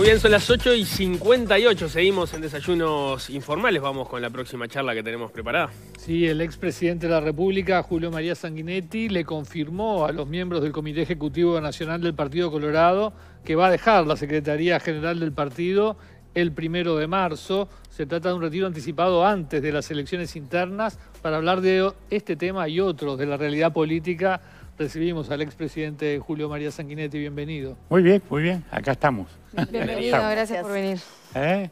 Muy bien, son las 8 y 58. Seguimos en desayunos informales. Vamos con la próxima charla que tenemos preparada. Sí, el expresidente de la República, Julio María Sanguinetti, le confirmó a los miembros del Comité Ejecutivo Nacional del Partido Colorado que va a dejar la Secretaría General del partido el primero de marzo. Se trata de un retiro anticipado antes de las elecciones internas. Para hablar de este tema y otros, de la realidad política, recibimos al expresidente Julio María Sanguinetti. Bienvenido. Muy bien, muy bien. Acá estamos. Bienvenido, gracias, por venir. ¿Eh?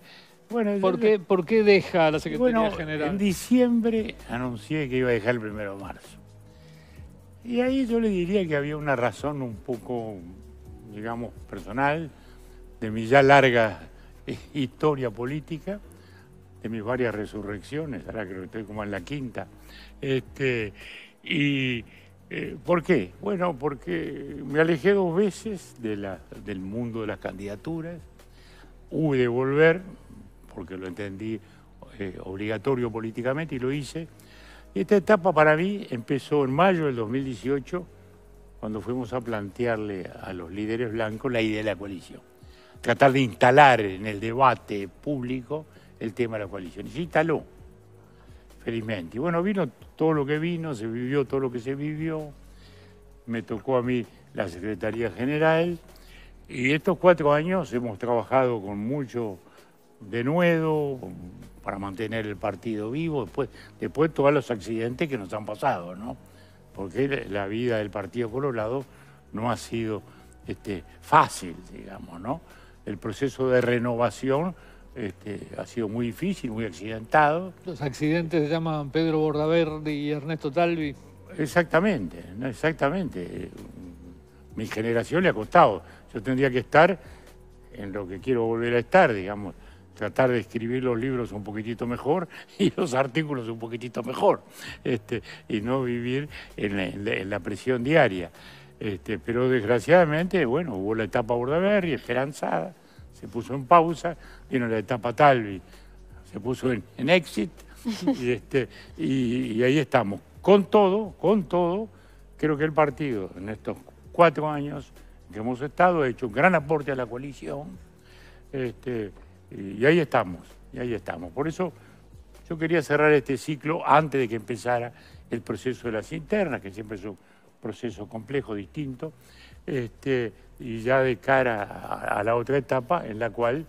Bueno, ¿Por, qué, deja la Secretaría bueno, En diciembre anuncié que iba a dejar el primero de marzo. Y ahí yo le diría que había una razón un poco, digamos, personal, de mi ya larga historia política, de mis varias resurrecciones, ahora creo que estoy como en la quinta. Este, y eh, ¿Por qué? Bueno, porque me alejé dos veces del mundo de las candidaturas, hube de volver, porque lo entendí eh, obligatorio políticamente y lo hice. Y esta etapa para mí empezó en mayo del 2018, cuando fuimos a plantearle a los líderes blancos la idea de la coalición. Tratar de instalar en el debate público el tema de la coalición. Y se instaló y Bueno, vino todo lo que vino, se vivió todo lo que se vivió. Me tocó a mí la Secretaría General. Y estos cuatro años hemos trabajado con mucho denuedo para mantener el partido vivo, después, después todos los accidentes que nos han pasado, ¿no? Porque la vida del Partido Colorado no ha sido este, fácil, digamos, ¿no? El proceso de renovación este, ha sido muy difícil, muy accidentado. Los accidentes se llaman Pedro Bordaverdi y Ernesto Talvi. Exactamente, exactamente. Mi generación le ha costado. Yo tendría que estar en lo que quiero volver a estar, digamos. Tratar de escribir los libros un poquitito mejor y los artículos un poquitito mejor. Este, y no vivir en la, presión diaria. Este, pero desgraciadamente, bueno, hubo la etapa y esperanzada, se puso en pausa, vino la etapa Talvi, se puso en, en exit este, y, ahí estamos. Con todo, con todo, creo que el partido en estos cuatro años que hemos estado ha hecho un gran aporte a la coalición este, y, ahí estamos, y ahí estamos. Por eso yo quería cerrar este ciclo antes de que empezara el proceso de las internas, que siempre es un proceso complejo, distinto, este, y ya de cara a la otra etapa en la cual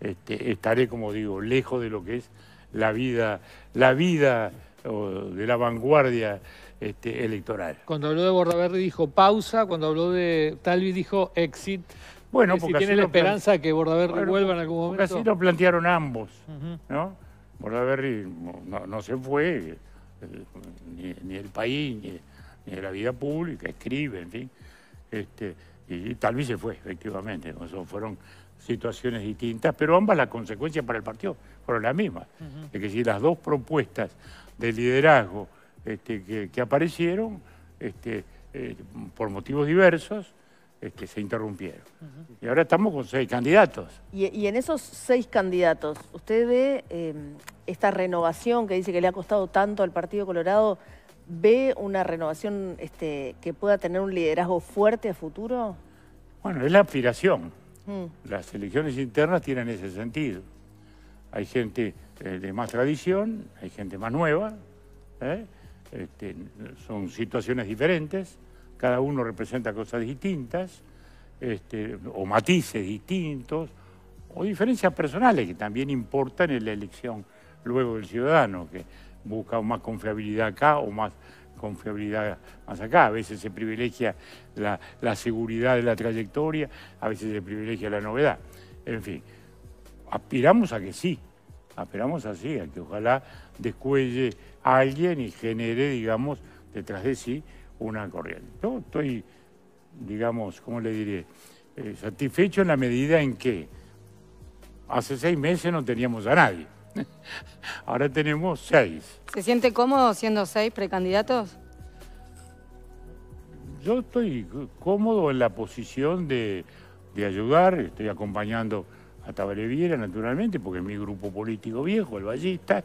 este, estaré, como digo, lejos de lo que es la vida, la vida de la vanguardia este, electoral. Cuando habló de Bordaberry dijo pausa, cuando habló de Talvi dijo exit. Bueno, eh, porque tiene la esperanza que Bordaberry vuelva en algún momento. Así lo plantearon ambos, ¿no? Bordaberry no, se fue, eh, ni, el país, ni, de la vida pública, escribe, en fin. Este, y, Talvi se fue, efectivamente. fueron situaciones distintas, pero ambas las consecuencias para el partido fueron las mismas. Es decir, las dos propuestas de liderazgo este, que, aparecieron, este, eh, por motivos diversos, este, se interrumpieron. Y ahora estamos con seis candidatos. Y, en esos seis candidatos, ¿usted ve em, esta renovación que dice que le ha costado tanto al Partido Colorado? ¿Ve una renovación este, que pueda tener un liderazgo fuerte a futuro? Bueno, es la aspiración. Las elecciones internas tienen ese sentido. Hay gente eh, de más tradición, hay gente más nueva, ¿eh? este, son situaciones diferentes, cada uno representa cosas distintas, este, o matices distintos, o diferencias personales que también importan en la elección luego del ciudadano, que busca más confiabilidad acá o más confiabilidad más acá. A veces se privilegia la, seguridad de la trayectoria, a veces se privilegia la novedad. En fin, aspiramos a que sí, aspiramos así, a que ojalá descuelle alguien y genere, digamos, detrás de sí una corriente. Yo estoy, digamos, ¿cómo le diré? Eh, satisfecho en la medida en que hace seis meses no teníamos a nadie. Ahora tenemos seis. ¿Se siente cómodo siendo seis precandidatos? Yo estoy cómodo en la posición de, ayudar, estoy acompañando a Tabaré Viera, naturalmente, porque es mi grupo político viejo, el Ballista,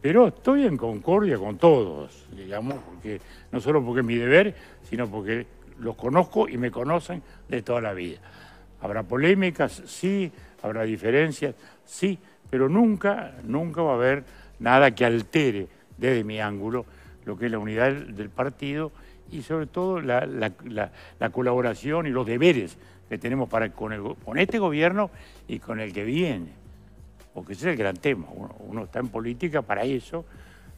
pero estoy en concordia con todos, digamos, porque, no solo porque es mi deber, sino porque los conozco y me conocen de toda la vida. Habrá polémicas, sí, habrá diferencias, sí, pero nunca, nunca va a haber nada que altere desde mi ángulo lo que es la unidad del, partido y sobre todo la, colaboración y los deberes que tenemos para, con, este gobierno y con el que viene. Porque ese es el gran tema. Uno, está en política para eso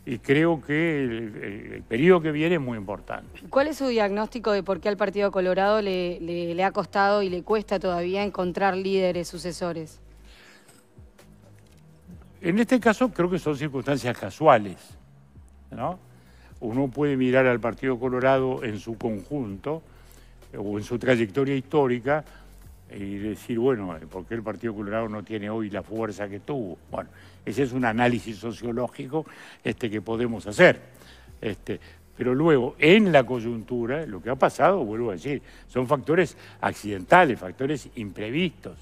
y creo que el, periodo que viene es muy importante. ¿Cuál es su diagnóstico de por qué al Partido Colorado le, le ha costado y le cuesta todavía encontrar líderes, sucesores? En este caso creo que son circunstancias casuales. ¿no? Uno puede mirar al Partido Colorado en su conjunto eh, o en su trayectoria histórica y decir, bueno, eh, ¿por qué el Partido Colorado no tiene hoy la fuerza que tuvo? Bueno, ese es un análisis sociológico este, que podemos hacer. Este, pero luego, en la coyuntura, lo que ha pasado, vuelvo a decir, son factores accidentales, factores imprevistos.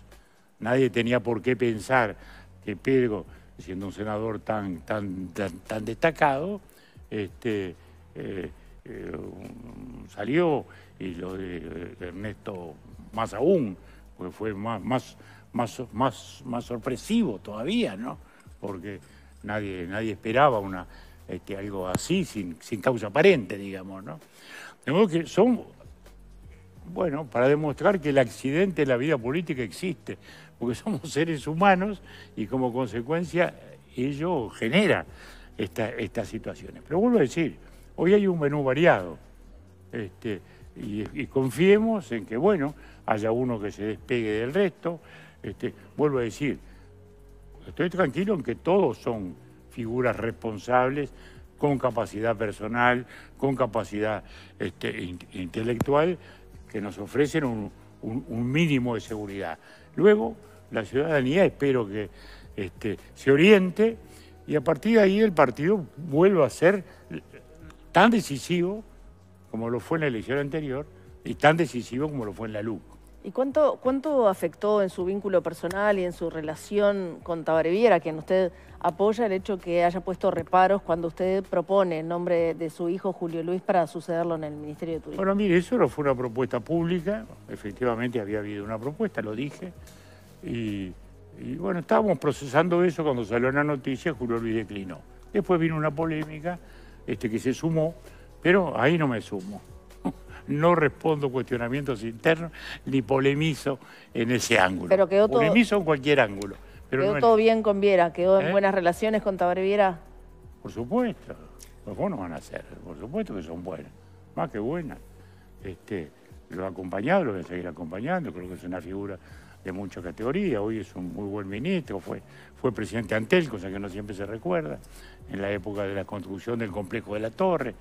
Nadie tenía por qué pensar que Pedro siendo un senador tan, tan, tan, destacado, este, eh, eh, salió, y lo de Ernesto más aún, pues fue más, más, más, más, sorpresivo todavía, ¿no? Porque nadie, nadie esperaba una, este, algo así, sin, sin causa aparente, digamos, ¿no? De que son bueno, para demostrar que el accidente en la vida política existe, porque somos seres humanos y como consecuencia ello genera estas situaciones. Pero vuelvo a decir, hoy hay un menú variado este, y, confiemos en que, bueno, haya uno que se despegue del resto. Este, vuelvo a decir, estoy tranquilo en que todos son figuras responsables con capacidad personal, con capacidad este, intelectual que nos ofrecen un, mínimo de seguridad. Luego, la ciudadanía espero que este, se oriente y a partir de ahí el partido vuelva a ser tan decisivo como lo fue en la elección anterior y tan decisivo como lo fue en la LUC. ¿Y cuánto, cuánto afectó en su vínculo personal y en su relación con Tabareviera, quien usted apoya el hecho que haya puesto reparos cuando usted propone en nombre de su hijo Julio Luis para sucederlo en el Ministerio de Turismo? Bueno, mire, eso no fue una propuesta pública, efectivamente había habido una propuesta, lo dije, y, bueno, estábamos procesando eso cuando salió la noticia, Julio Luis declinó. Después vino una polémica este, que se sumó, pero ahí no me sumo no respondo cuestionamientos internos ni polemizo en ese ángulo. Pero quedó polemizo en cualquier ángulo. Pero quedó todo bien con Viera, quedó en ¿Eh? buenas relaciones con Tabaré Viera. Por supuesto, los pues buenos van a ser, por supuesto que son buenas, más que buenas. Este, lo ha acompañado, lo voy a seguir acompañando, creo que es una figura de mucha categoría, hoy es un muy buen ministro, fue, fue presidente Antel, cosa que no siempre se recuerda en la época de la construcción del complejo de la torre,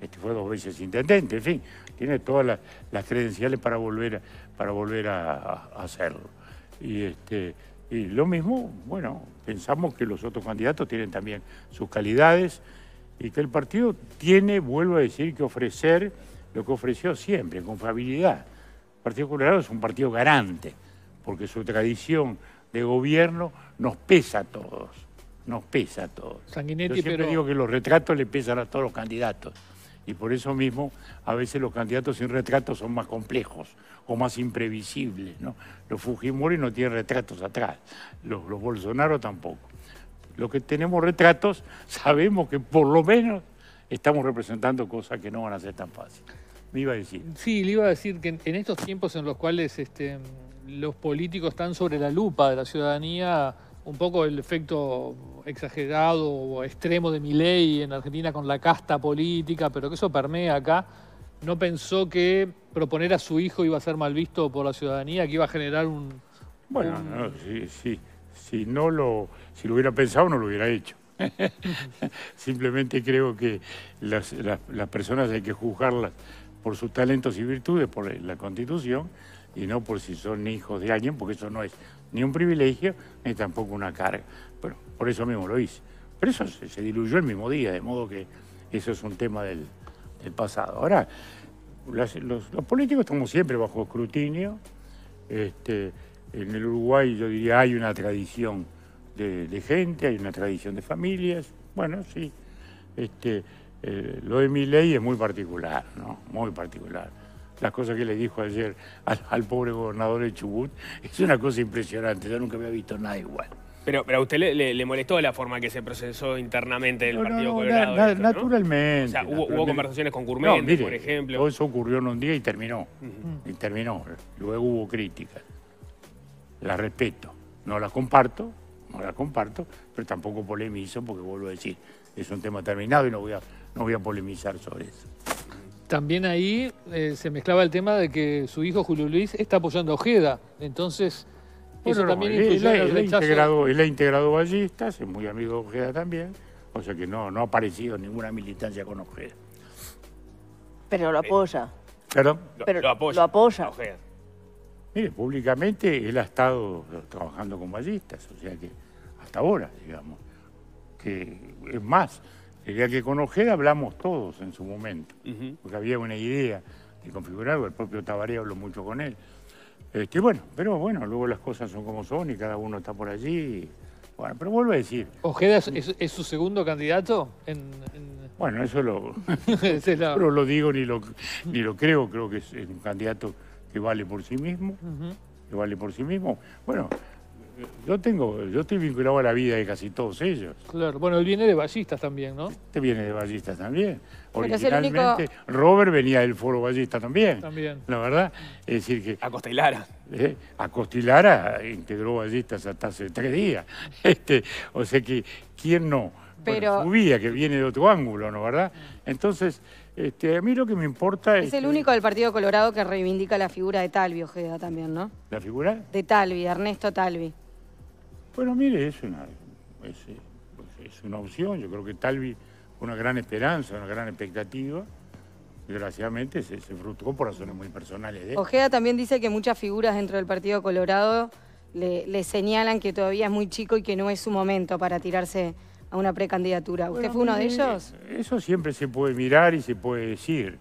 este fue dos veces intendente, en fin, tiene todas las, credenciales para volver, para volver a, hacerlo. Este, y, lo mismo, bueno, pensamos que los otros candidatos tienen también sus calidades y que el partido tiene, vuelvo a decir, que ofrecer lo que ofreció siempre, con fiabilidad. El Partido Colorado es un partido garante, porque su tradición de gobierno nos pesa a todos nos pesa a todos. Yo siempre digo que los retratos le pesan a todos los candidatos. Y por eso mismo, a veces los candidatos sin retratos son más complejos o más imprevisibles. ¿no? Los Fujimori no tienen retratos atrás, los, Bolsonaro tampoco. Los que tenemos retratos sabemos que por lo menos estamos representando cosas que no van a ser tan fáciles. Me iba a decir. Sí, le iba a decir que en estos tiempos en los cuales este, los políticos están sobre la lupa de la ciudadanía, un poco el efecto exagerado o extremo de mi ley en Argentina con la casta política, pero que eso permea acá. No pensó que proponer a su hijo iba a ser mal visto por la ciudadanía, que iba a generar un. Bueno, Si no lo, si lo hubiera pensado, no lo hubiera hecho. Simplemente creo que las, personas hay que juzgarlas por sus talentos y virtudes, por la Constitución, y no por si son hijos de alguien, porque eso no es ni un privilegio, ni tampoco una carga. Pero por eso mismo lo hice. Pero eso se, diluyó el mismo día, de modo que eso es un tema del, pasado. Ahora, los, políticos estamos siempre bajo escrutinio. Este, en el Uruguay yo diría hay una tradición de, gente, hay una tradición de familias. Bueno, sí. Este, eh, lo de mi ley es muy particular, ¿no? Muy particular las cosas que le dijo ayer al, pobre gobernador de Chubut, es una cosa impresionante, yo nunca había visto nada igual. Pero, pero a usted le, le, molestó la forma que se procesó internamente del Partido no, naturalmente. O sea, hubo, conversaciones con por ejemplo. Todo eso ocurrió en un día y terminó. Y terminó. Luego hubo críticas. Las respeto. No las comparto, no las comparto, pero tampoco polemizo porque vuelvo a decir, es un tema terminado y no voy a, no voy a polemizar sobre eso también ahí eh, se mezclaba el tema de que su hijo Julio Luis está apoyando a Ojeda. Entonces, también él, ha integrado ballistas, es muy amigo de Ojeda también. O sea que no, no ha aparecido ninguna militancia con Ojeda. Pero lo apoya. Eh, ¿Perdón? Lo, Pero apoya. Lo apoya. Ojeda. Mire, públicamente él ha estado trabajando con ballistas, o sea que hasta ahora, digamos. Que es más, el que con Ojeda hablamos todos en su momento, porque había una idea de configurarlo el propio Tabaré habló mucho con él. que este, bueno, pero bueno, luego las cosas son como son y cada uno está por allí. Bueno, pero vuelvo a decir. ¿Ojeda es, su segundo candidato? En, Bueno, eso lo. no lo digo ni lo, ni lo creo. Creo que es un candidato que vale por sí mismo. Que vale por sí mismo. Bueno, yo tengo, yo estoy vinculado a la vida de casi todos ellos. Claro, bueno, él viene de Ballistas también, ¿no? Este viene de Ballistas también. Originalmente, Robert venía del Foro Ballista también. También. La verdad, es decir que... Acosta y Lara. ¿eh? integró Ballistas hasta hace tres días. Este, o sea que, ¿quién no? Pero... que viene de otro ángulo, ¿no? ¿Verdad? Entonces... Este, a mí lo que me importa es... Es este el único del Partido Colorado que reivindica la figura de Talvi, Ojeda, también, ¿no? ¿La figura? De Talvi, Ernesto Talvi. Bueno, mire, es una, es, una opción. Yo creo que Talvi una gran esperanza, una gran expectativa. Desgraciadamente se, se frustró por razones muy personales. De Ojeda también dice que muchas figuras dentro del Partido Colorado le, señalan que todavía es muy chico y que no es su momento para tirarse a una precandidatura. ¿Usted fue uno de ellos? Eso siempre se puede mirar y se puede decir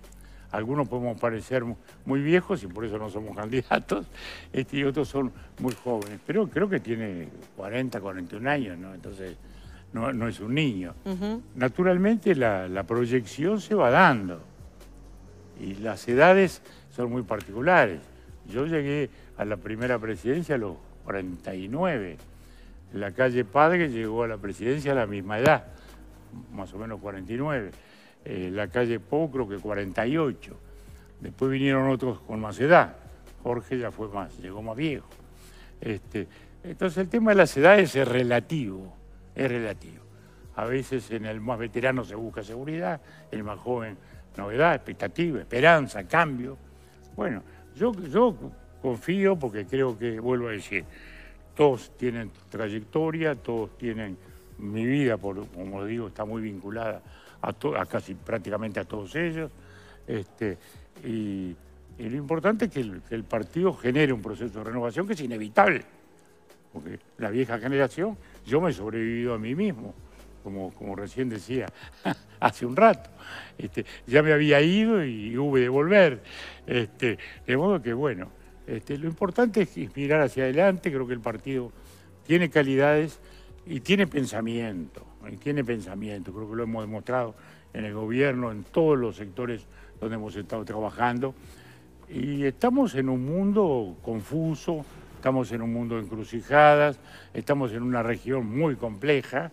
algunos podemos parecer muy viejos y por eso no somos candidatos, este, y otros son muy jóvenes. Pero creo que tiene 40, 41 años, ¿no? Entonces, no, es un niño. Naturalmente la, la, proyección se va dando y las edades son muy particulares. Yo llegué a la primera presidencia a los 49. La calle Padre llegó a la presidencia a la misma edad, más o menos 49. Eh, la calle Pocro que 48. Después vinieron otros con más edad. Jorge ya fue más, llegó más viejo. Este, entonces el tema de las edades es relativo, es relativo. A veces en el más veterano se busca seguridad, el más joven novedad, expectativa, esperanza, cambio. Bueno, yo, yo confío porque creo que, vuelvo a decir, todos tienen trayectoria, todos tienen mi vida, por, como digo, está muy vinculada a, casi prácticamente a todos ellos. Este, y, lo importante es que el, partido genere un proceso de renovación que es inevitable, porque la vieja generación, yo me he sobrevivido a mí mismo, como, como recién decía hace un rato. Este, ya me había ido y hube de volver. Este, de modo que, bueno, lo importante es mirar hacia adelante, creo que el partido tiene calidades y tiene pensamiento tiene pensamiento, creo que lo hemos demostrado en el gobierno, en todos los sectores donde hemos estado trabajando. Y estamos en un mundo confuso, estamos en un mundo de encrucijadas, estamos en una región muy compleja.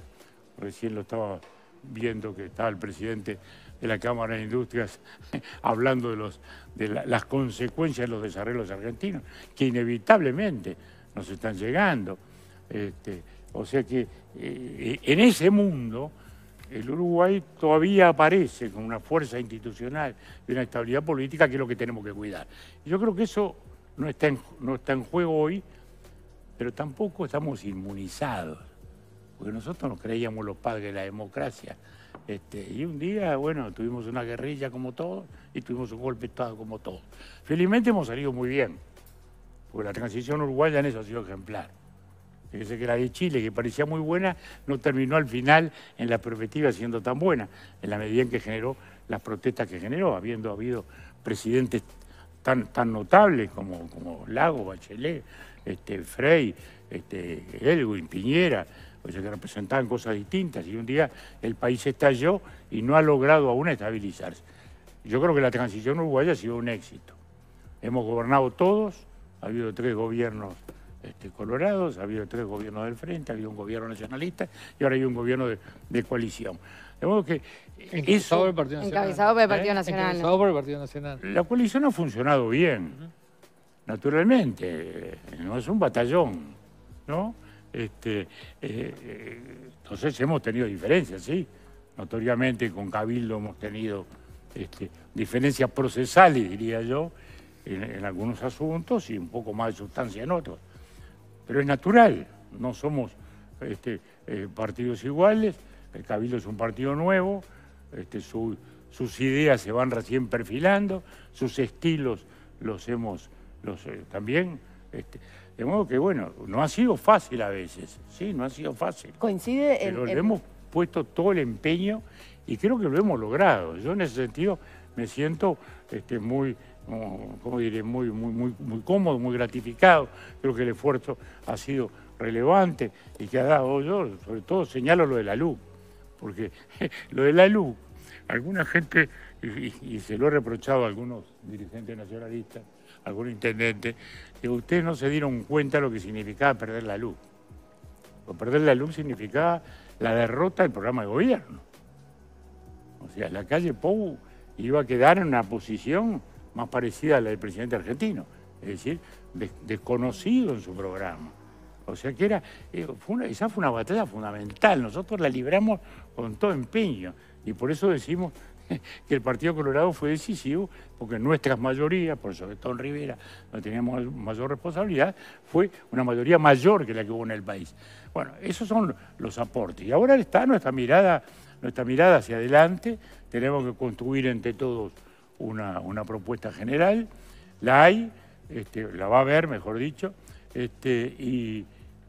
Recién lo estaba viendo que estaba el presidente de la Cámara de Industrias hablando de, los, de las consecuencias de los desarrollos argentinos, que inevitablemente nos están llegando. Este, o sea que eh, eh, en ese mundo el Uruguay todavía aparece con una fuerza institucional y una estabilidad política que es lo que tenemos que cuidar. yo creo que eso no está en, no está en juego hoy, pero tampoco estamos inmunizados, porque nosotros nos creíamos los padres de la democracia. Este, y un día, bueno, tuvimos una guerrilla como todos y tuvimos un golpe de Estado como todos. Felizmente hemos salido muy bien, porque la transición uruguaya en eso ha sido ejemplar. Fíjese que la de Chile, que parecía muy buena, no terminó al final en la perspectiva siendo tan buena, en la medida en que generó las protestas que generó, habiendo habido presidentes tan, tan notables como, como Lago, Bachelet, este, Frey, este, Piñera, que representaban cosas distintas y un día el país estalló y no ha logrado aún estabilizarse. Yo creo que la transición uruguaya ha sido un éxito. Hemos gobernado todos, ha habido tres gobiernos este, colorados, ha habido tres gobiernos del frente, ha habido un gobierno nacionalista y ahora hay un gobierno de, coalición. De modo que encabezado, por el Partido Nacional. La coalición ha funcionado bien, naturalmente, no es un batallón, ¿no? Este, eh, eh, entonces hemos tenido diferencias, sí. Notoriamente con Cabildo hemos tenido este, diferencias procesales, diría yo, en algunos asuntos y un poco más de sustancia en otros pero es natural, no somos este, eh, partidos iguales, el Cabildo es un partido nuevo, este, sus ideas se van recién perfilando, sus estilos los hemos los, eh, también. Este, de modo que, bueno, no ha sido fácil a veces, sí, no ha sido fácil. Coincide Pero le hemos puesto todo el empeño y creo que lo hemos logrado. Yo en ese sentido me siento muy como, diré, muy, muy, muy, muy cómodo, muy gratificado. Creo que el esfuerzo ha sido relevante y que ha dado yo, sobre todo señalo lo de la luz, porque lo de la luz, alguna gente, y, se lo he reprochado a algunos dirigentes nacionalistas, algún intendente, que ustedes no se dieron cuenta lo que significaba perder la luz. O perder la luz significaba la derrota del programa de gobierno. O sea, la calle Pou iba a quedar en una posición más parecida a la del presidente argentino, es decir, desconocido en su programa. O sea que era, eh, fue esa fue una batalla fundamental, nosotros la libramos con todo empeño y por eso decimos que el Partido Colorado fue decisivo porque nuestras mayorías, por sobre todo en Rivera, no teníamos mayor responsabilidad, fue una mayoría mayor que la que hubo en el país. Bueno, esos son los aportes. Y ahora está nuestra mirada, nuestra mirada hacia adelante, tenemos que construir entre todos una, propuesta general, la hay, este, la va a ver, mejor dicho, este,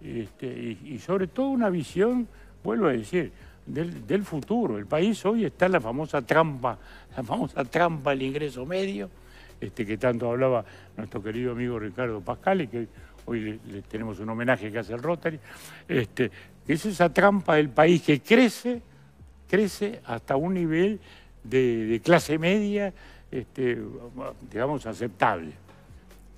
este, y, sobre todo una visión, vuelvo a decir, del, futuro. El país hoy está en la famosa trampa, la famosa trampa del ingreso medio, este, que tanto hablaba nuestro querido amigo Ricardo Pascal y que hoy le, tenemos un homenaje que hace el Rotary, que es esa trampa del país que crece, crece hasta un nivel de clase media, este, digamos, aceptable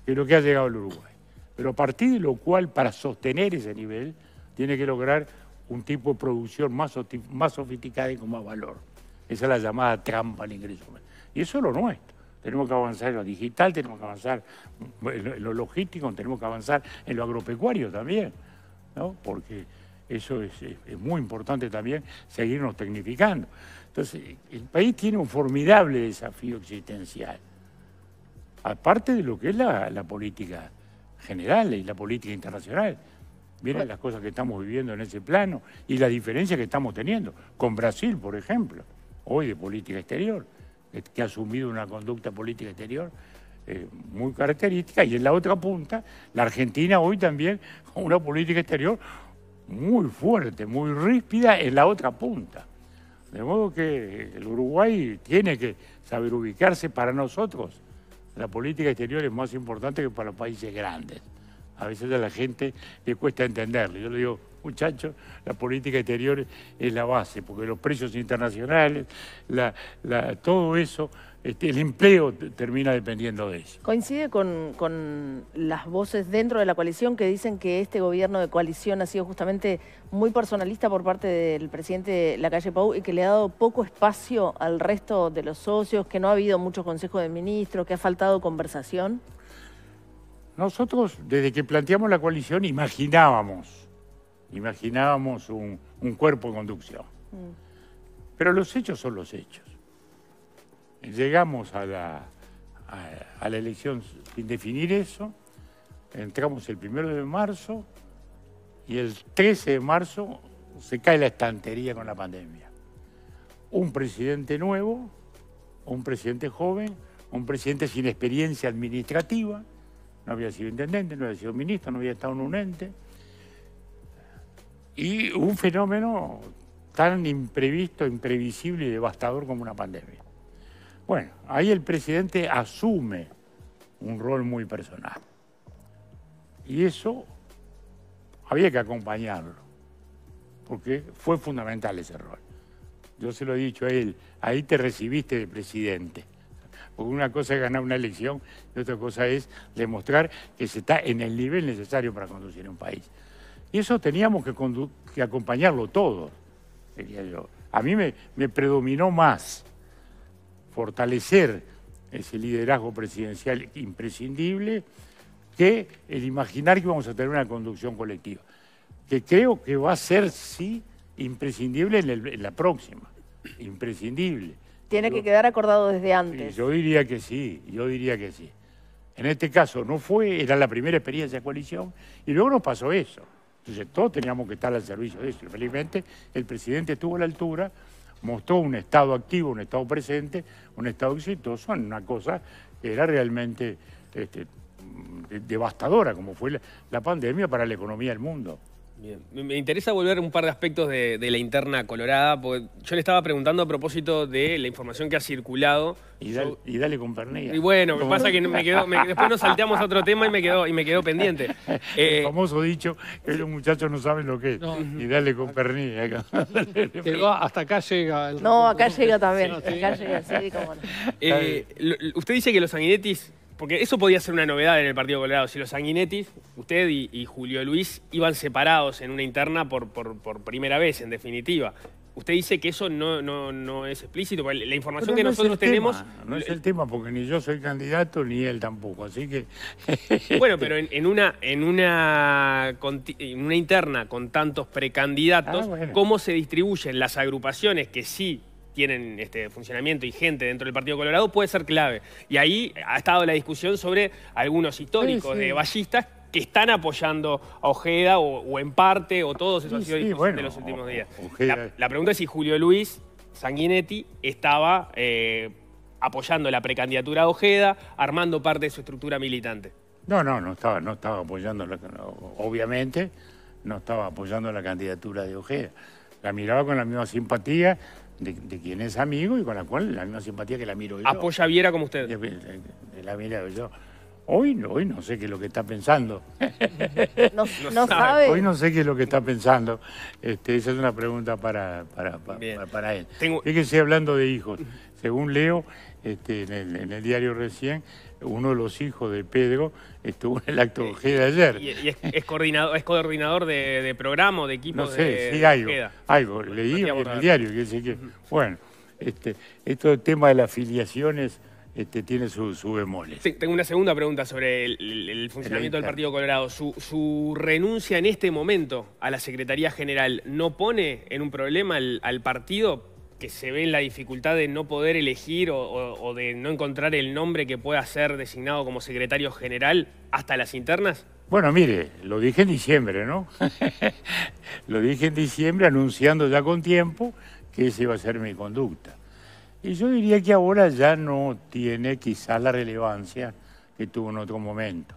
que lo que ha llegado el Uruguay. Pero a partir de lo cual, para sostener ese nivel, tiene que lograr un tipo de producción más, más sofisticada y con más valor. Esa es la llamada trampa al ingreso. Y eso es lo nuestro. Tenemos que avanzar en lo digital, tenemos que avanzar en lo logístico, tenemos que avanzar en lo agropecuario también, ¿no? porque eso es muy importante también, seguirnos tecnificando. Entonces, el país tiene un formidable desafío existencial, aparte de lo que es la, política general y la política internacional. Miren las cosas que estamos viviendo en ese plano y la diferencia que estamos teniendo, con Brasil, por ejemplo, hoy de política exterior, que ha asumido una conducta política exterior eh, muy característica, y en la otra punta, la Argentina hoy también con una política exterior muy fuerte, muy ríspida en la otra punta. De modo que el Uruguay tiene que saber ubicarse para nosotros. La política exterior es más importante que para los países grandes. A veces a la gente le cuesta entenderlo. Yo le digo, muchachos, la política exterior es la base, porque los precios internacionales, la, todo eso este, el empleo termina dependiendo de eso. ¿Coincide con, las voces dentro de la coalición que dicen que este gobierno de coalición ha sido justamente muy personalista por parte del presidente La Calle Pau y que le ha dado poco espacio al resto de los socios, que no ha habido muchos consejos de ministros, que ha faltado conversación? Nosotros, desde que planteamos la coalición, imaginábamos, imaginábamos un, cuerpo de conducción. Mm. Pero los hechos son los hechos llegamos a la, elección sin definir eso, entramos el primero de marzo y el 13 de marzo se cae la estantería con la pandemia. Un presidente nuevo, un presidente joven, un presidente sin experiencia administrativa, no había sido intendente, no había sido ministro, no había estado en un ente, y un fenómeno tan imprevisto, imprevisible y devastador como una pandemia. Bueno, ahí el presidente asume un rol muy personal. Y eso había que acompañarlo, porque fue fundamental ese rol. Yo se lo he dicho a él, ahí te recibiste de presidente. Porque una cosa es ganar una elección y otra cosa es demostrar que se está en el nivel necesario para conducir un país. Y eso teníamos que, acompañarlo todo. diría yo. A mí me predominó más fortalecer ese liderazgo presidencial imprescindible que el imaginar que vamos a tener una conducción colectiva, que creo que va a ser, sí, imprescindible en, la próxima, imprescindible. Tiene que quedar acordado desde antes. Yo diría que sí, yo diría que sí. En este caso no fue, era la primera experiencia de coalición y luego nos pasó eso. Entonces todos teníamos que estar al servicio de eso. felizmente el presidente estuvo a la altura, mostró un Estado activo, un Estado presente, un Estado exitoso en una cosa que era realmente este, devastadora, como fue la pandemia para la economía del mundo. Bien. Me interesa volver un par de aspectos de, la interna colorada, porque yo le estaba preguntando a propósito de la información que ha circulado. Y, dale con pernilla. Y bueno, pasa que me quedó, después nos salteamos a otro tema y me quedó, y me quedó pendiente. el eh, famoso dicho que los muchachos no saben lo que es. Y dale con pernilla. Eh, hasta acá llega. No, acá llega también. llega, eh, usted dice que los sanguinetis porque eso podía ser una novedad en el Partido Colorado. Si los Sanguinetti, usted y, Julio Luis, iban separados en una interna por, primera vez, en definitiva. Usted dice que eso no, es explícito, la información que nosotros tenemos... No es el tema, porque ni yo soy candidato ni él tampoco, así que... bueno, pero en, una, interna con tantos precandidatos, ah, ¿cómo se distribuyen las agrupaciones que sí tienen este funcionamiento y gente dentro del Partido Colorado puede ser clave. Y ahí ha estado la discusión sobre algunos históricos de ballistas que están apoyando a Ojeda o, en parte o todos esos sí, de los últimos días. La, pregunta es si Julio Luis Sanguinetti estaba eh, apoyando la precandidatura de Ojeda, armando parte de su estructura militante. No, no, no estaba, no estaba apoyando, obviamente, no estaba apoyando la candidatura de Ojeda. La miraba con la misma simpatía de, quien es amigo y con la cual la misma simpatía que la miro yo. Apoya Viera como usted. Eh, la Hoy no, hoy no sé qué es lo que está pensando. No, sabe. Hoy no sé qué es lo que está pensando. Este, esa es una pregunta para, para, para, él. Tengo... hablando de hijos. Según leo este, en el diario recién, uno de los hijos de Pedro estuvo en el acto de ayer. Y, es, coordinador, es coordinador de, programa de equipo de, sí, algo, algo, leí en el diario. bueno, este, del tema de las filiaciones... Este, tiene su bemoles. tengo una segunda pregunta sobre el, funcionamiento del Partido Colorado. Su, renuncia en este momento a la Secretaría General no pone en un problema al partido que se ve la dificultad de no poder elegir o, de no encontrar el nombre que pueda ser designado como secretario general hasta las internas? Bueno, mire, lo dije en diciembre, ¿no? lo dije en diciembre anunciando ya con tiempo que esa iba a ser mi conducta. Y yo diría que ahora ya no tiene quizás la relevancia que tuvo en otro momento,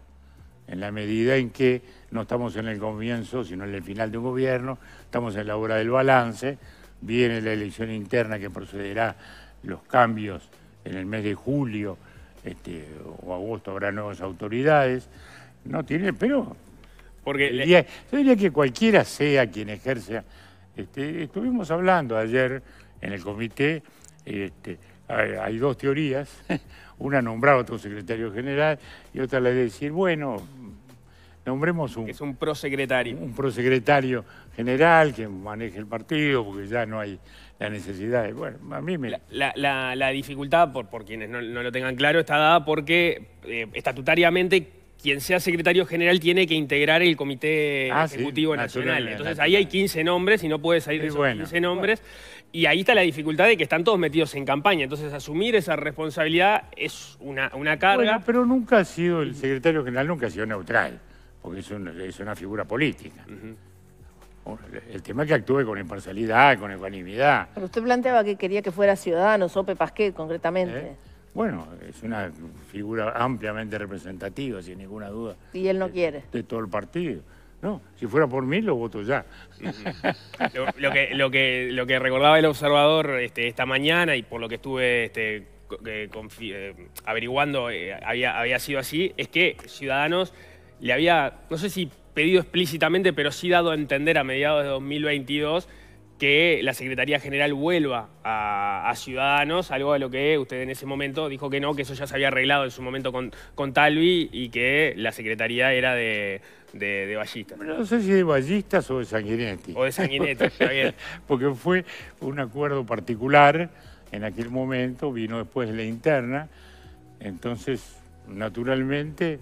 en la medida en que no estamos en el comienzo, sino en el final de un gobierno, estamos en la hora del balance, viene la elección interna que procederá los cambios en el mes de julio este, o agosto, habrá nuevas autoridades. No tiene, pero porque yo diría, que cualquiera sea quien ejerza. Este, estuvimos hablando ayer en el comité, este, hay, dos teorías, una nombrar a otro secretario general y otra la de decir, bueno, nombremos un... Es un prosecretario. Un prosecretario general que maneje el partido, porque ya no hay la necesidad. De, bueno, a mí me... La, dificultad, por, quienes no, lo tengan claro, está dada porque eh, estatutariamente quien sea secretario general tiene que integrar el Comité ah, Ejecutivo Nacional. Entonces ahí hay 15 nombres y no puede salir de esos 15 nombres. Y ahí está la dificultad de que están todos metidos en campaña. Entonces asumir esa responsabilidad es una, una carga. pero nunca ha sido, el secretario general nunca ha sido neutral porque es, una figura política. El tema es que actúe con imparcialidad, con ecuanimidad. Pero usted planteaba que quería que fuera ciudadano, Sope Pasquet, concretamente. ¿Eh? Bueno, es una figura ampliamente representativa, sin ninguna duda. Y él no quiere. De todo el partido. No, si fuera por mí lo voto ya. lo, que, lo, que, lo que recordaba el observador este, esta mañana y por lo que estuve este, eh, eh, averiguando, había, había sido así, es que Ciudadanos le había, no sé si pedido explícitamente, pero sí dado a entender a mediados de 2022 que la Secretaría General vuelva a, Ciudadanos, algo de lo que usted en ese momento dijo que no, que eso ya se había arreglado en su momento con, con Talvi y que la Secretaría era de, de Ballistas. No sé si de Ballistas o de Sanguinetti. O de Sanguinetti, está bien. Porque fue un acuerdo particular en aquel momento, vino después la interna, entonces naturalmente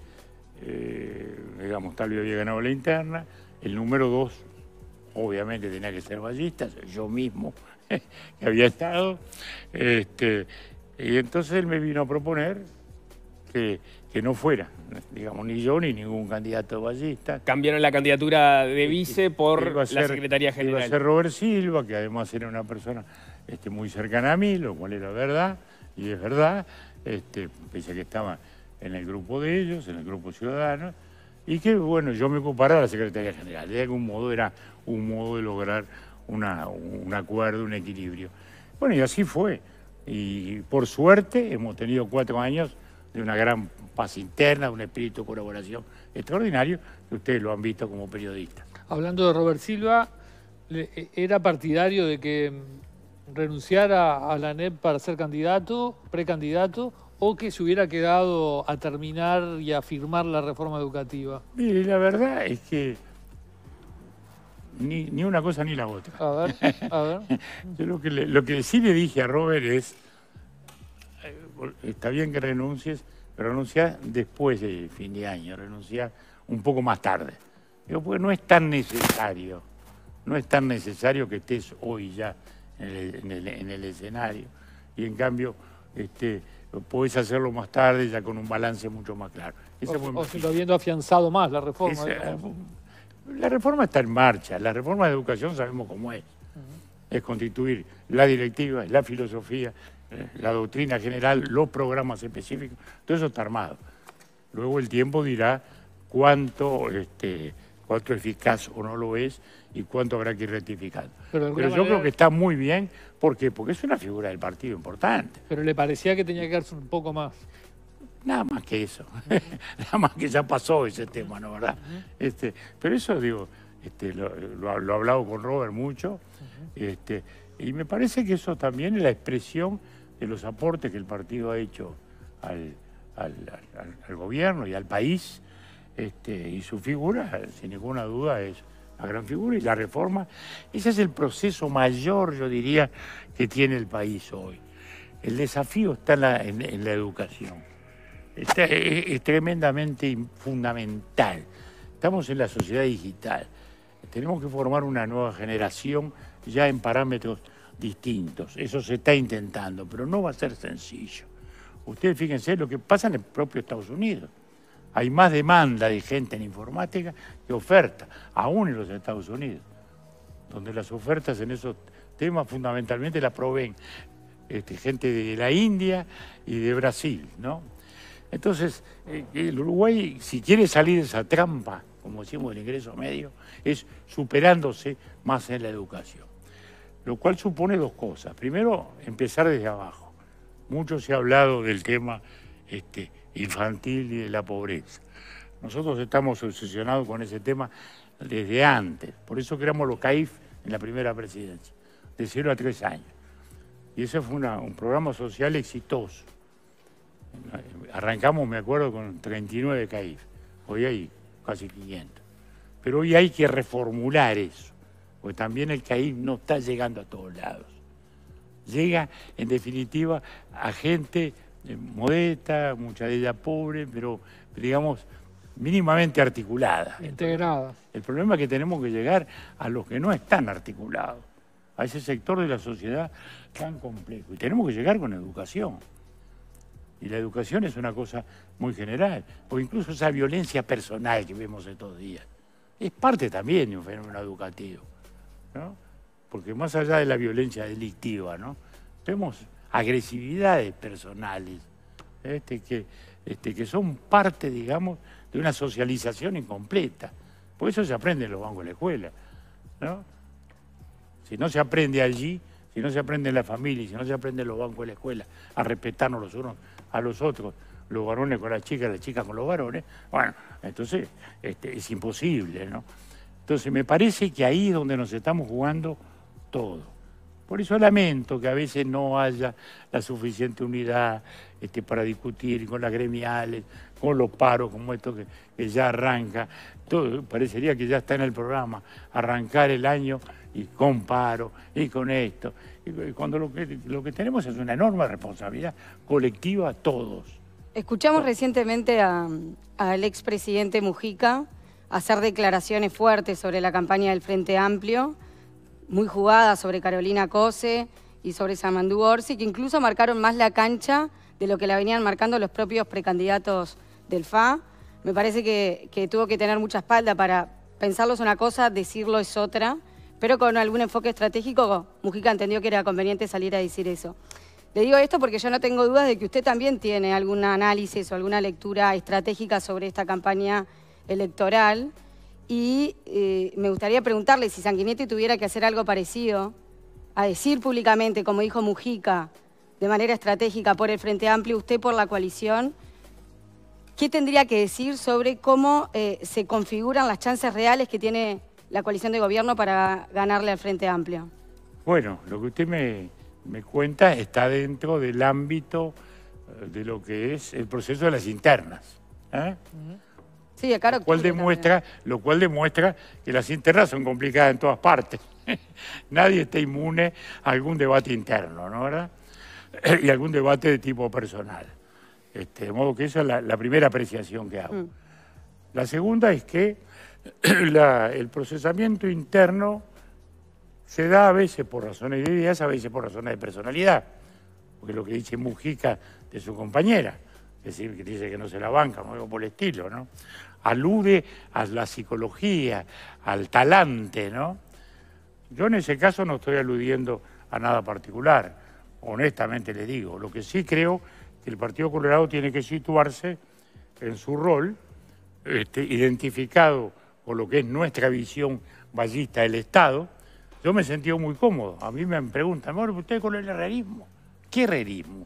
eh, digamos, vez había ganado la interna, el número dos obviamente tenía que ser ballista, yo mismo que había estado, este, y entonces él me vino a proponer que, que, no fuera, digamos, ni yo ni ningún candidato ballista. Cambiaron la candidatura de eh, vice por la secretaria General. Iba a ser Robert Silva, que además era una persona este, muy cercana a mí, lo cual era verdad, y es verdad, este, pese a que estaba en el grupo de ellos, en el grupo ciudadano, y que, bueno, yo me comparaba a la Secretaría General. De algún modo era un modo de lograr un acuerdo, un equilibrio. Bueno, y así fue. Y por suerte hemos tenido cuatro años de una gran paz interna, ...de un espíritu de colaboración extraordinario, que ustedes lo han visto como periodista. Hablando de Robert Silva, e, ¿era partidario de que renunciara a la ANEP para ser candidato, precandidato, o que se hubiera quedado a terminar y a firmar la reforma educativa? Mire, la verdad es que ni, una cosa ni la otra. A ver, a ver. Yo lo que, sí le dije a Robert es, eh, está bien que renuncies, pero renuncia después de fin de año, renuncia un poco más tarde. Digo, pues no es tan necesario, no es tan necesario que estés hoy ya en el, en el escenario. Y en cambio, este, Puedes hacerlo más tarde ya con un balance mucho más claro. habiendo afianzado más la reforma. Eh, la reforma está en marcha, la reforma de educación sabemos cómo es. Es constituir la directiva, la filosofía, eh, la doctrina general, los programas específicos, todo eso está armado. Luego el tiempo dirá cuánto, este, cuánto eficaz o no lo es y cuánto habrá que ir rectificando. Pero, yo creo que está muy bien ¿Por qué? Porque es una figura del partido importante. Pero le parecía que tenía que darse un poco más. Nada más que eso. Nada más que ya pasó ese tema, ¿no? ¿Verdad? este, pero eso, digo, este, lo, he hablado con Robert mucho. este, y me parece que eso también es la expresión de los aportes que el partido ha hecho al, gobierno y al país. Este, y su figura, sin ninguna duda, es la gran figura y la reforma. Ese es el proceso mayor, yo diría, que tiene el país hoy. El desafío está en la, educación. E, e, es, tremendamente fundamental. Estamos en la sociedad digital. Tenemos que formar una nueva generación ya en parámetros distintos. Eso se está intentando, pero no va a ser sencillo. Ustedes fíjense lo que pasa en el propio Estados Unidos. Hay más demanda de gente en informática que oferta, aún en los Estados Unidos, donde las ofertas en esos temas fundamentalmente las proveen este, gente de la India y de Brasil, ¿no? Entonces, eh, el Uruguay, si quiere salir de esa trampa, como decimos del ingreso medio, es superándose más en la educación. Lo cual supone dos cosas. Primero, empezar desde abajo. Mucho se ha hablado del tema este, infantil y de la pobreza. Nosotros estamos obsesionados con ese tema desde antes, por eso creamos los CAIF en la primera presidencia, de cero a tres años. Y ese fue un programa social exitoso. Arrancamos, me acuerdo, con 39 CAIF, hoy hay casi 500. Pero hoy hay que reformular eso, porque también el CAIF no está llegando a todos lados. Llega, en definitiva, a gente modesta, mucha de ella pobre, pero digamos mínimamente articulada. Integrada. El problema es que tenemos que llegar a los que no están articulados, a ese sector de la sociedad tan complejo. Y tenemos que llegar con educación. Y la educación es una cosa muy general, o incluso esa violencia personal que vemos estos días. Es parte también de un fenómeno educativo, Porque más allá de la violencia delictiva, ¿no? Vemos agresividades personales, este, que, este, que son parte, digamos, de una socialización incompleta. Por eso se aprende en los bancos de la escuela. ¿no? Si no se aprende allí, si no se aprende en la familia, si no se aprende en los bancos de la escuela, a respetarnos los unos a los otros, los varones con las chicas, las chicas con los varones, bueno, entonces este, es imposible, ¿no? Entonces me parece que ahí es donde nos estamos jugando todo. Por eso lamento que a veces no haya la suficiente unidad este, para discutir con las gremiales, con los paros como esto que, ya arranca. Todo, parecería que ya está en el programa, arrancar el año y con paro y con esto. Eh, cuando lo que, lo que tenemos es una enorme responsabilidad colectiva a todos. Escuchamos recientemente al a expresidente Mujica hacer declaraciones fuertes sobre la campaña del Frente Amplio muy jugada sobre Carolina Cose y sobre Samandú Orsi, que incluso marcaron más la cancha de lo que la venían marcando los propios precandidatos del FA. Me parece que, que tuvo que tener mucha espalda para pensarlo es una cosa, decirlo es otra, pero con algún enfoque estratégico, Mujica entendió que era conveniente salir a decir eso. Le digo esto porque yo no tengo dudas de que usted también tiene algún análisis o alguna lectura estratégica sobre esta campaña electoral. Y eh, me gustaría preguntarle si Sanguinetti tuviera que hacer algo parecido, a decir públicamente, como dijo Mujica, de manera estratégica por el Frente Amplio, usted por la coalición, ¿qué tendría que decir sobre cómo eh, se configuran las chances reales que tiene la coalición de gobierno para ganarle al Frente Amplio? Bueno, lo que usted me, cuenta está dentro del ámbito eh, de lo que es el proceso de las internas. ¿eh? Lo cual, demuestra, lo cual demuestra que las internas son complicadas en todas partes. Nadie está inmune a algún debate interno, ¿no verdad? y algún debate de tipo personal. Este, de modo que esa es la, primera apreciación que hago. Mm. La segunda es que el procesamiento interno se da a veces por razones de ideas, a veces por razones de personalidad. Porque lo que dice Mujica de su compañera, es decir, que dice que no se la banca, o algo por el estilo, ¿no? alude a la psicología, al talante, ¿no? Yo en ese caso no estoy aludiendo a nada particular, honestamente le digo. Lo que sí creo que el Partido Colorado tiene que situarse en su rol, este, identificado con lo que es nuestra visión ballista del Estado. Yo me he sentido muy cómodo. A mí me preguntan, ¿usted con el herrerismo? ¿Qué realismo?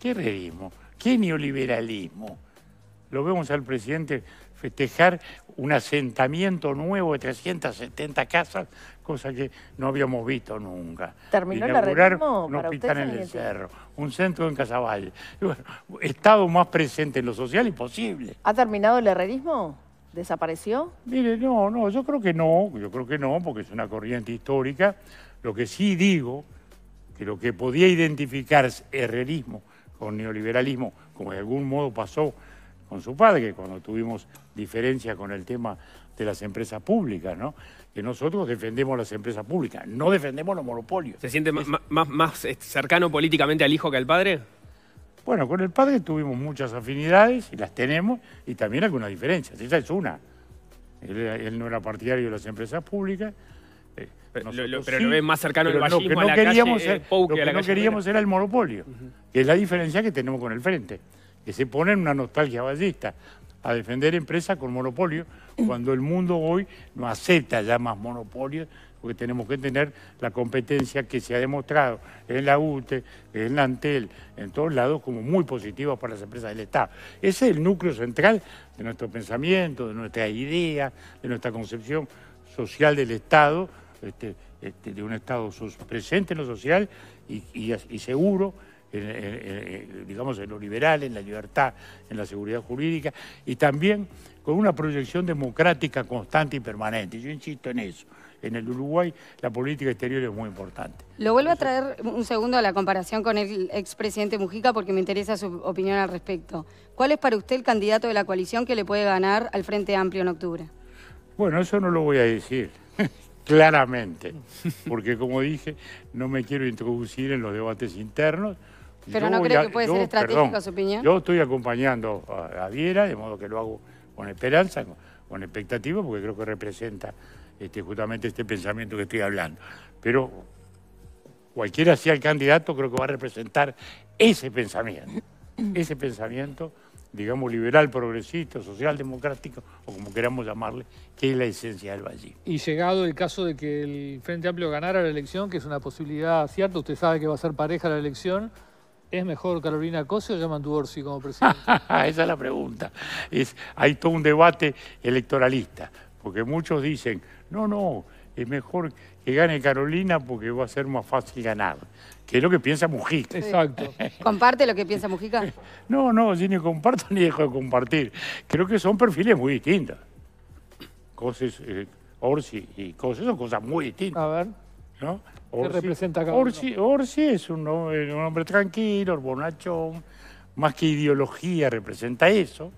¿Qué realismo? ¿Qué neoliberalismo? lo vemos al presidente festejar un asentamiento nuevo de 370 casas, cosa que no habíamos visto nunca. Terminó el la un hospital en el Cerro, un centro en Casaballe. estado más presente en lo social imposible. ¿Ha terminado el herrerismo? ¿Desapareció? Mire, no, no, yo creo que no, yo creo que no, porque es una corriente histórica. Lo que sí digo, que lo que podía identificar herrerismo con neoliberalismo, como de algún modo pasó con su padre, cuando tuvimos diferencias con el tema de las empresas públicas, ¿no? Que nosotros defendemos las empresas públicas, no defendemos los monopolios. ¿Se siente más, más eh, cercano políticamente al hijo que al padre? Bueno, con el padre tuvimos muchas afinidades y las tenemos, y también algunas diferencias, esa es una. Él, no era partidario de las empresas públicas. Eh, pero, lo, ve más cercano al que a la no queríamos era el monopolio, que es la diferencia que tenemos con el frente se pone una nostalgia ballista a defender empresas con monopolio, cuando el mundo hoy no acepta ya más monopolio porque tenemos que tener la competencia que se ha demostrado en la UTE, en la ANTEL, en todos lados, como muy positiva para las empresas del Estado. Ese es el núcleo central de nuestro pensamiento, de nuestra idea, de nuestra concepción social del Estado, este, este, de un Estado presente en lo social y seguro digamos, en lo liberal, en la libertad, en la seguridad jurídica, y también con una proyección democrática constante y permanente. Yo insisto en eso. En el Uruguay la política exterior es muy importante. Lo vuelvo a traer un segundo a la comparación con el expresidente Mujica porque me interesa su opinión al respecto. ¿Cuál es para usted el candidato de la coalición que le puede ganar al Frente Amplio en octubre? Bueno, eso no lo voy a decir claramente, porque como dije, no me quiero introducir en los debates internos, pero no creo que puede ser estratégico su opinión. Yo estoy acompañando a, de modo que lo hago con esperanza, con, expectativa, porque creo que representa este, justamente este pensamiento que estoy hablando. Pero cualquiera sea el candidato, creo que va a representar ese pensamiento. Ese pensamiento, digamos, liberal, progresista, democrático, o como queramos llamarle, que es la esencia del Valle. Y llegado el caso de que el Frente Amplio ganara la elección, que es una posibilidad cierta, usted sabe que va a ser pareja la elección, ¿Es mejor Carolina Cose o tú Orsi como presidente? Esa es la pregunta. Es, hay todo un debate electoralista, porque muchos dicen, no, no, es mejor que gane Carolina porque va a ser más fácil ganar, que es lo que piensa Mujica. Exacto. ¿Comparte lo que piensa Mujica? No, no, yo ni comparto ni dejo de compartir. Creo que son perfiles muy distintos. Cosas, eh, Orsi y Cose son cosas muy distintas. A ver. Orsi, representa es eh, un, hombre tranquilo, bonachón, más que ideología representa eso.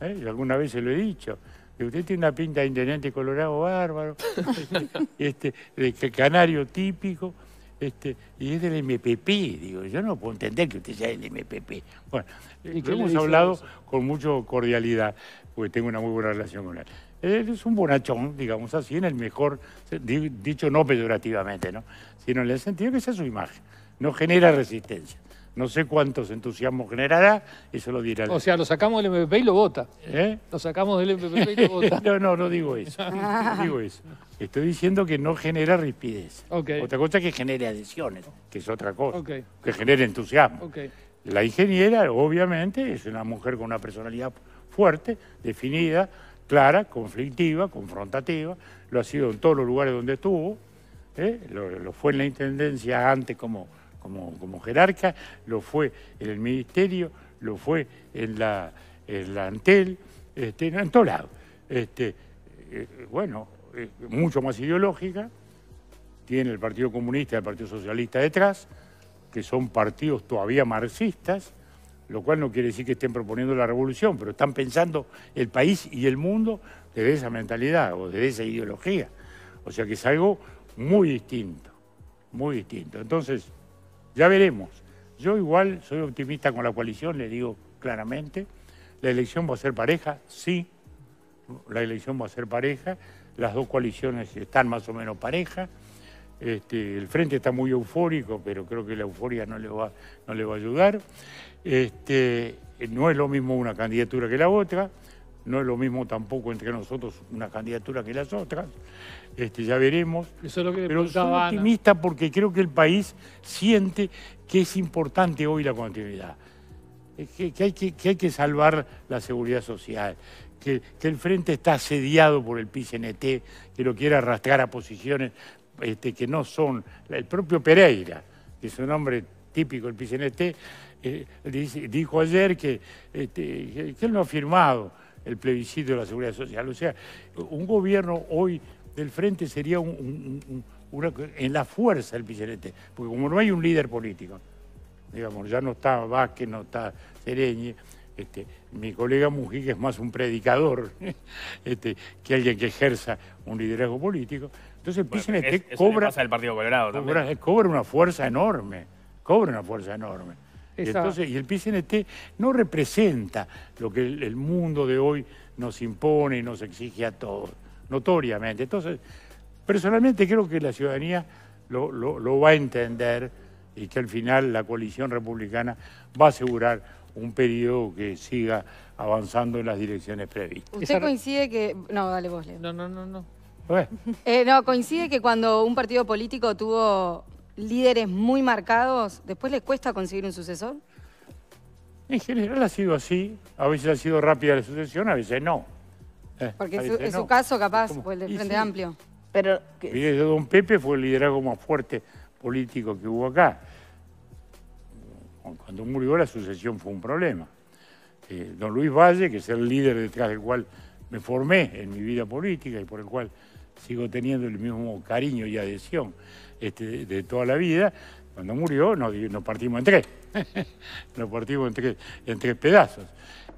¿eh? alguna vez se lo he dicho. Que usted tiene una pinta de intendente colorado bárbaro, este, de canario típico, este, y es del MPP. Digo, yo no puedo entender que usted sea del MPP. Bueno, lo hemos hablado con mucha cordialidad, porque tengo una muy buena relación con él. Él es un bonachón, digamos así, en el mejor, dicho no peyorativamente, ¿no? sino en el sentido que esa es su imagen. No genera resistencia. No sé cuántos entusiasmos generará, eso lo dirá. O sea, lo sacamos del MPP y lo vota. ¿Eh? Lo sacamos del MPP y lo vota. no, no, no digo eso. digo eso. Estoy diciendo que no genera rispidez. Otra cosa es que genere adhesiones, que es otra cosa. Que genere entusiasmo. La ingeniera, obviamente, es una mujer con una personalidad fuerte, definida, clara, conflictiva, confrontativa, lo ha sido en todos los lugares donde estuvo, ¿eh? lo, fue en la Intendencia antes como, como, como, jerarca, lo fue en el Ministerio, lo fue en la, en la Antel, este, en, todos lados. Este, eh, bueno, eh, mucho más ideológica, tiene el Partido Comunista y el Partido Socialista detrás, que son partidos todavía marxistas, lo cual no quiere decir que estén proponiendo la revolución, pero están pensando el país y el mundo desde esa mentalidad o desde esa ideología. O sea que es algo muy distinto, muy distinto. Entonces, ya veremos. Yo igual soy optimista con la coalición, le digo claramente, la elección va a ser pareja, sí, la elección va a ser pareja, las dos coaliciones están más o menos parejas. Este, el frente está muy eufórico, pero creo que la euforia no le va, no le va a ayudar. Este, no es lo mismo una candidatura que la otra, no es lo mismo tampoco entre nosotros una candidatura que las otras, este, ya veremos. Pero soy optimista porque creo que el país siente que es importante hoy la continuidad, que, hay, que, salvar la seguridad social, que, el frente está asediado por el PCNT, que lo quiere arrastrar a posiciones este, que no son... El propio Pereira, que es un hombre típico del PCNT, eh, dijo ayer este, que, que él no ha firmado el plebiscito de la seguridad social. O sea, un gobierno hoy del frente sería un, en la fuerza el Pichelete porque como no hay un líder político, digamos, ya no está Vázquez, no está sereñe este, mi colega Mujica es más un predicador este, que alguien que ejerza un liderazgo político. Entonces el Partido cobra una fuerza enorme, cobra una fuerza enorme y el PCNT no representa lo que el, mundo de hoy nos impone y nos exige a todos, notoriamente. Entonces, personalmente creo que la ciudadanía lo, va a entender y que al final la coalición republicana va a asegurar un periodo que siga avanzando en las direcciones previstas. ¿Usted coincide que...? No, dale vos, Leo. No, no, no, no, eh, coincide que cuando un partido político tuvo líderes muy marcados, ¿después les cuesta conseguir un sucesor? En general ha sido así. A veces ha sido rápida la sucesión, a veces no. Eh, Porque es su, en su caso, capaz, fue el del Frente Amplio. Pero... Que... Don Pepe fue el liderazgo más fuerte político que hubo acá. Cuando murió la sucesión fue un problema. Eh, don Luis Valle, que es el líder detrás del cual me formé en mi vida política y por el cual sigo teniendo el mismo cariño y adhesión. Este, de toda la vida, cuando murió nos, partimos en tres. nos partimos en tres, en tres pedazos.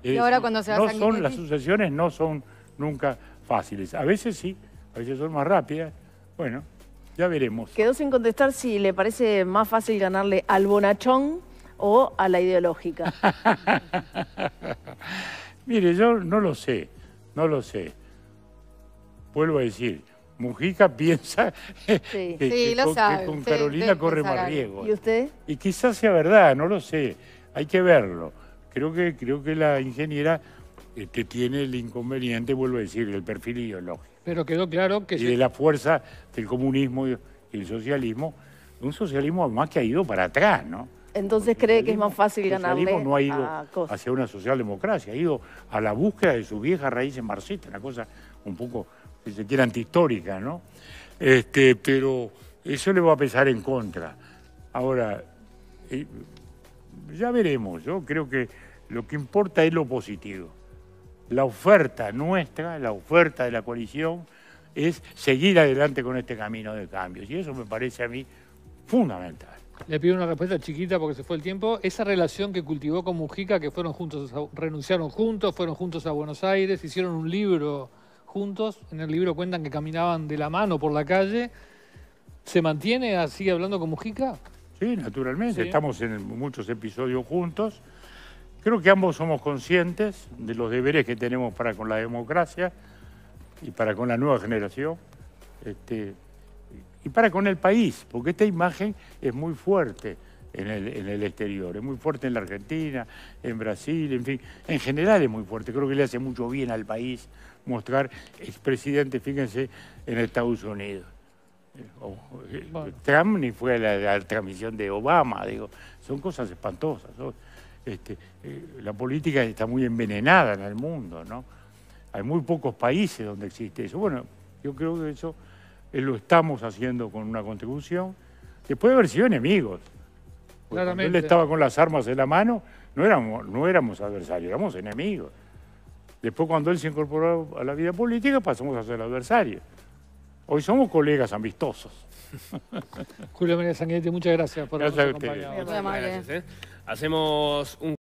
y ahora cuando se va son, Las sucesiones no son nunca fáciles. A veces sí, a veces son más rápidas. Bueno, ya veremos. Quedó sin contestar si le parece más fácil ganarle al bonachón o a la ideológica. Mire, yo no lo sé, no lo sé. Vuelvo a decir, Mujica piensa que, con, Carolina corre más riesgo. ¿Y usted? Y quizás sea verdad, no lo sé. Hay que verlo. Creo que, creo que la ingeniera este, tiene el inconveniente, vuelvo a decir, el perfil ideológico. Pero quedó claro que... Y de la fuerza del comunismo y el socialismo. Un socialismo más que ha ido para atrás, ¿no? Entonces cree que es más fácil ganarle no ha ido hacia una socialdemocracia, ha ido a la búsqueda de sus viejas raíces marxistas, una cosa un poco si se quiere, antihistórica, ¿no? Este, pero eso le va a pesar en contra. Ahora, eh, ya veremos, yo creo que lo que importa es lo positivo. La oferta nuestra, la oferta de la coalición, es seguir adelante con este camino de cambios. Y eso me parece a mí fundamental. Le pido una respuesta chiquita porque se fue el tiempo. Esa relación que cultivó con Mujica, que fueron juntos, renunciaron juntos, fueron juntos a Buenos Aires, hicieron un libro juntos, en el libro cuentan que caminaban de la mano por la calle, ¿se mantiene así hablando con Mujica? Sí, naturalmente, estamos en muchos episodios juntos. Creo que ambos somos conscientes de los deberes que tenemos para con la democracia y para con la nueva generación este, y para con el país, porque esta imagen es muy fuerte en el, en el exterior, es muy fuerte en la Argentina, en Brasil, en fin, en general es muy fuerte. Creo que le hace mucho bien al país mostrar expresidente, fíjense, en Estados Unidos. Trump ni fue a la, transmisión de Obama, digo, son cosas espantosas. Este, eh, la política está muy envenenada en el mundo, ¿no? Hay muy pocos países donde existe eso. Bueno, yo creo que eso eh, lo estamos haciendo con una contribución. Después de haber sido enemigos. él estaba con las armas en la mano, no éramos, no éramos adversarios, éramos enemigos. Después cuando él se incorporó a la vida política pasamos a ser adversarios. Hoy somos colegas amistosos. Julio María Sanguinetti, muchas gracias por gracias habernos Gracias ¿eh? Hacemos un